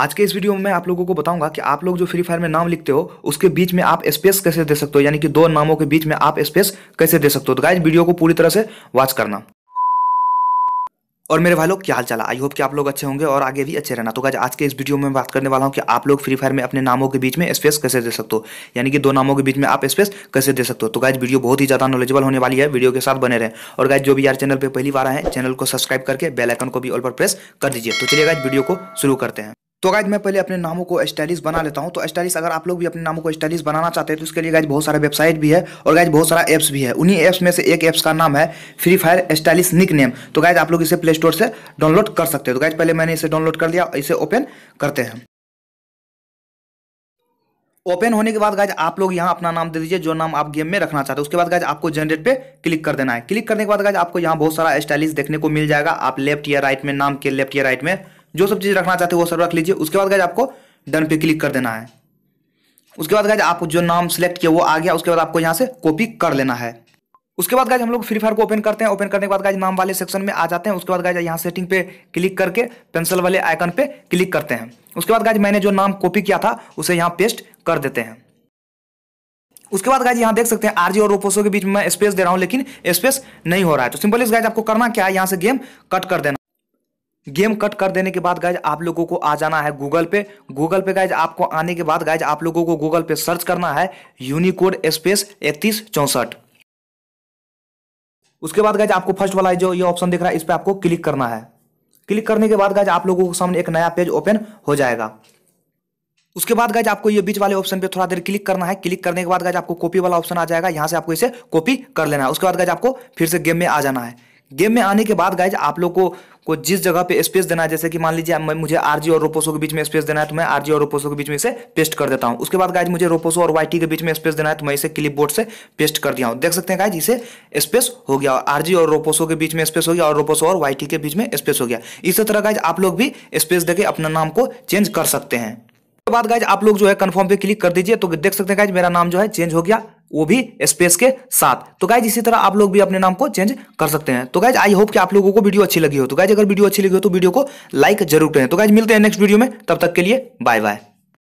आज के इस वीडियो में मैं आप लोगों को बताऊंगा कि आप लोग जो फ्री फायर में नाम लिखते हो उसके बीच में आप स्पेस कैसे दे सकते हो यानी कि दो नामों के बीच में आप स्पेस कैसे दे सकते हो तो गाइज वीडियो को पूरी तरह से वॉच करना और मेरे भाई लोग क्या हाल चला आई होप कि आप लोग अच्छे होंगे और आगे भी अच्छे रहना तो गाइज आज के इस वीडियो में बात करने वाला हूँ कि आप लोग फ्री फायर में अपने नामों के बीच में स्पेस कैसे दे सकते हो यानी कि दो नामों के बीच में आप स्पेस कैसे दे सकते हो तो गाइज वीडियो बहुत ही ज्यादा नॉलेजेबल होने वाली है वीडियो के साथ बने रहे और गाइज जो भी यार चैनल पर पहली बार आए चैनल को सब्सक्राइब करके बेलाइकन को भी ऑल पर प्रेस कर दीजिए तो चलिए गाइज वीडियो को शुरू करते हैं तो गाइज मैं पहले अपने नामों को स्टाइलिश बना लेता हूँ तो स्टाइलिश अगर आप लोग भी अपने नामों को स्टाइलिश बनाना चाहते हैं तो उसके लिए गाइज बहुत सारे वेबसाइट भी है और गाइज बहुत सारा एप्स भी है उन्हीं एप्स में से एक एप्स का नाम है free fire stylish nickname तो गाइज आप लोग इसे प्ले स्टोर से डाउनलोड कर सकते हैं तो गाइज पहले मैंने इसे डाउनलोड कर लिया इसे ओपन करते हैं ओपन होने के बाद गाइज आप लोग यहाँ अपना नाम दे दीजिए जो नाम आप गेम में रखना चाहते हैं उसके बाद गाइज आपको जनरेट पे क्लिक कर देना है क्लिक करने के बाद गाइज आपको यहाँ बहुत सारा स्टाइलिश देखने को मिल जाएगा आप लेफ्ट या राइट में नाम के लेफ्ट या राइट में जो सब चीज़ रखना चाहते हो वो सब रख लीजिए उसके बाद गए आपको डन पे क्लिक कर देना है उसके बाद गैज आप जो नाम सेलेक्ट किया वो आ गया उसके बाद आपको यहाँ से कॉपी कर लेना है उसके बाद गाइज हम लोग फ्री फायर को ओपन करते हैं ओपन करने के बाद गाइज नाम वाले सेक्शन में आ जाते हैं उसके बाद गाइज यहाँ सेटिंग पे क्लिक करके पेंसिल वाले आइकन पे क्लिक करते हैं उसके बाद गाइज मैंने जो नाम कॉपी किया था उसे यहाँ पेस्ट कर देते हैं उसके बाद गाइज यहाँ देख सकते हैं आरजी और रोपोसो के बीच में मैं स्पेस दे रहा हूँ लेकिन स्पेस नहीं हो रहा है तो सिंपल इस गाइज आपको करना क्या है यहाँ से गेम कट कर देना गेम कट कर देने के बाद गाइज आप लोगों को आ जाना है गूगल पे गूगल पे गाइज आपको आने के बाद गाइज आप लोगों को गूगल पे सर्च करना है यूनिकोड स्पेस इकतीस चौंसठ उसके बाद गाइज आपको फर्स्ट वाला जो ये ऑप्शन दिख रहा है इस पर आपको क्लिक करना है क्लिक करने के बाद गाइज आप लोगों के सामने एक नया पेज ओपन हो जाएगा उसके बाद गाइज आपको ये बीच वाले ऑप्शन पे थोड़ा देर क्लिक करना है क्लिक करने के बाद गाइज आपको कॉपी वाला ऑप्शन आ जाएगा यहाँ से आपको इसे कॉपी कर लेना है उसके बाद गाइज आपको फिर से गेम में आ जाना है गेम में आने के बाद गाइज आप लोग को को जिस जगह पे स्पेस देना है जैसे कि मान लीजिए मुझे आरजी और रोपोसो के बीच में स्पेस देना है तो मैं आरजी और रोपोसो के बीच में इसे पेस्ट कर देता हूँ उसके बाद गाइज मुझे रोपोसो और वाईटी के बीच में स्पेस देना है तो मैं इसे क्लिप बोर्ड से पेस्ट कर दिया हूँ देख सकते हैं गाइज इसे स्पेस हो गया आरजी और रोपोसो के बीच में स्पेस हो गया और रोपोसो और वाईटी के बीच में स्पेस हो गया इसी तरह गाइज आप लोग भी स्पेस देकर अपना नाम को चेंज कर सकते हैं उसके बाद गाइज आप लोग जो है कन्फर्म पे क्लिक कर दीजिए तो देख सकते हैं गाइज मेरा नाम जो है चेंज हो गया वो भी स्पेस के साथ तो गाइज इसी तरह आप लोग भी अपने नाम को चेंज कर सकते हैं तो गाइज आई होप कि आप लोगों को वीडियो अच्छी लगी हो तो गाइज अगर वीडियो अच्छी लगी हो तो वीडियो को लाइक जरूर करें तो गाइज मिलते हैं नेक्स्ट वीडियो में तब तक के लिए बाय बाय